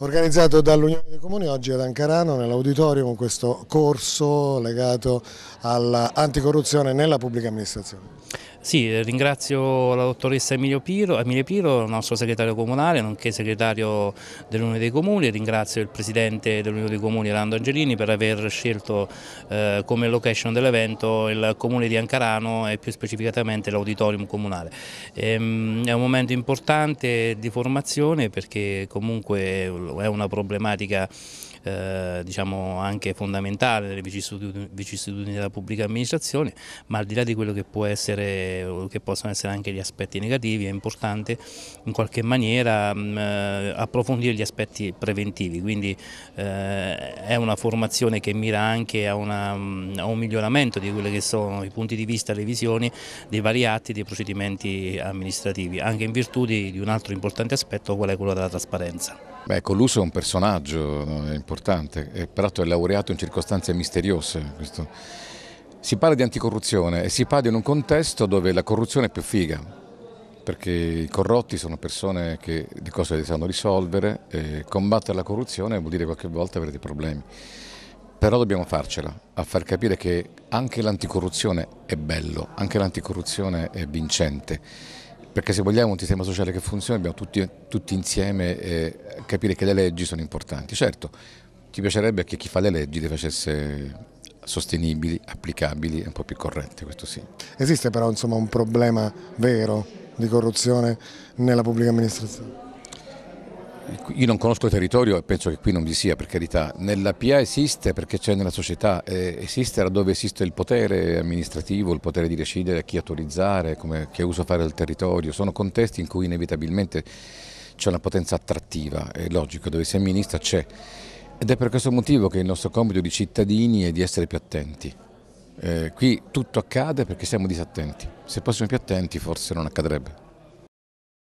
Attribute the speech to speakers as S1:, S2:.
S1: organizzato dall'Unione dei Comuni oggi ad Ancarano nell'auditorium questo corso legato all'anticorruzione nella pubblica amministrazione.
S2: Sì, ringrazio la dottoressa Emilio Piro, Emilio Piro, nostro segretario comunale, nonché segretario dell'Unione dei Comuni, ringrazio il presidente dell'Unione dei Comuni, Rando Angelini, per aver scelto eh, come location dell'evento il comune di Ancarano e più specificatamente l'auditorium comunale. Ehm, è un momento importante di formazione perché comunque è una problematica eh, diciamo anche fondamentale nelle vicissitudini, della pubblica amministrazione, ma al di là di quello che, può essere, che possono essere anche gli aspetti negativi è importante in qualche maniera mh, mm, eh, approfondire gli aspetti preventivi, quindi eh, è una formazione che mira anche a, una, mm, a un miglioramento di quelli che sono i punti di vista, le visioni dei vari atti, dei procedimenti amministrativi, anche in virtù di, di un altro importante aspetto qual è quello della trasparenza. Beh,
S3: Coluso ecco, è un personaggio importante e eh, peraltro è laureato in circostanze misteriose. Questo. Si parla di anticorruzione e si parla in un contesto dove la corruzione è più figa, perché i corrotti sono persone che di cose le sanno risolvere e combattere la corruzione vuol dire qualche volta avere dei problemi. Però dobbiamo farcela, a far capire che anche l'anticorruzione è bello, anche l'anticorruzione è vincente perché se vogliamo un sistema sociale che funzioni dobbiamo tutti, tutti insieme eh, capire che le leggi sono importanti. Certo, ti piacerebbe che chi fa le leggi le facesse sostenibili, applicabili e un po' più corrette, questo sì.
S1: Esiste però insomma un problema vero di corruzione nella pubblica amministrazione? Io
S3: non conosco il territorio e penso che qui non vi sia, per carità. Nella PA esiste perché c'è nella società, esiste laddove esiste il potere amministrativo, il potere di decidere chi autorizzare, come, che uso fare del territorio. Sono contesti in cui inevitabilmente c'è una potenza attrattiva, è logico, dove si amministra c'è. Ed è per questo motivo che il nostro compito di cittadini è di essere più attenti. Eh, qui tutto accade perché siamo disattenti. Se fossimo più attenti forse non accadrebbe.